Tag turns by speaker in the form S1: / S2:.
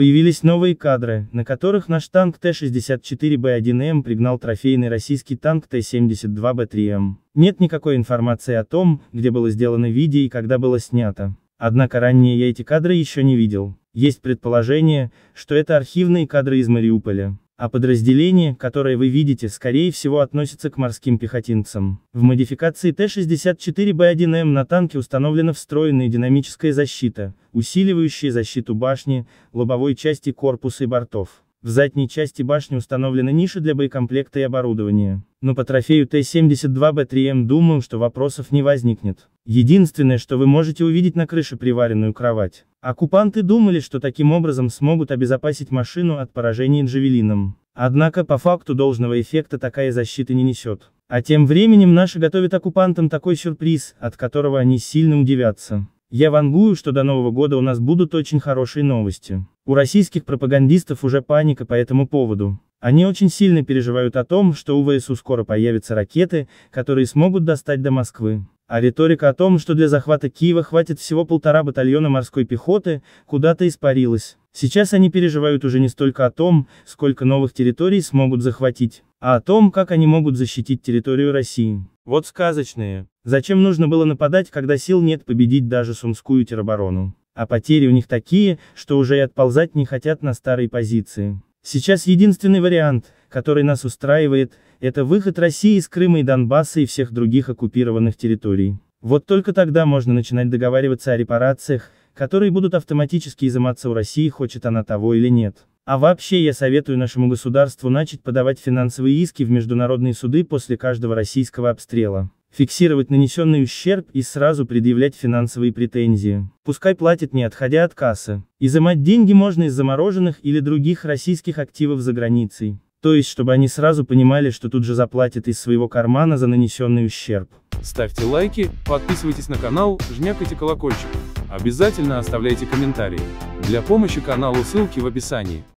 S1: Появились новые кадры, на которых наш танк Т-64Б1М пригнал трофейный российский танк Т-72Б3М. Нет никакой информации о том, где было сделано видео и когда было снято. Однако ранее я эти кадры еще не видел. Есть предположение, что это архивные кадры из Мариуполя а подразделение, которое вы видите, скорее всего относится к морским пехотинцам. В модификации Т-64Б1М на танке установлена встроенная динамическая защита, усиливающая защиту башни, лобовой части корпуса и бортов. В задней части башни установлена ниша для боекомплекта и оборудования. Но по трофею Т-72Б3М думаю, что вопросов не возникнет. Единственное, что вы можете увидеть на крыше приваренную кровать. Оккупанты думали, что таким образом смогут обезопасить машину от поражения джавелином. Однако по факту должного эффекта такая защита не несет. А тем временем наши готовят оккупантам такой сюрприз, от которого они сильно удивятся. Я вангую, что до Нового года у нас будут очень хорошие новости. У российских пропагандистов уже паника по этому поводу. Они очень сильно переживают о том, что у ВСУ скоро появятся ракеты, которые смогут достать до Москвы. А риторика о том, что для захвата Киева хватит всего полтора батальона морской пехоты, куда-то испарилась. Сейчас они переживают уже не столько о том, сколько новых территорий смогут захватить, а о том, как они могут защитить территорию России. Вот сказочные. Зачем нужно было нападать, когда сил нет победить даже Сумскую тероборону? А потери у них такие, что уже и отползать не хотят на старые позиции. Сейчас единственный вариант, который нас устраивает, это выход России из Крыма и Донбасса и всех других оккупированных территорий. Вот только тогда можно начинать договариваться о репарациях, которые будут автоматически изыматься у России, хочет она того или нет. А вообще я советую нашему государству начать подавать финансовые иски в международные суды после каждого российского обстрела фиксировать нанесенный ущерб и сразу предъявлять финансовые претензии. Пускай платит не отходя от кассы. Изымать деньги можно из замороженных или других российских активов за границей. То есть, чтобы они сразу понимали, что тут же заплатят из своего кармана за нанесенный ущерб. Ставьте лайки, подписывайтесь на канал, жмякайте колокольчик. Обязательно оставляйте комментарии. Для помощи каналу ссылки в описании.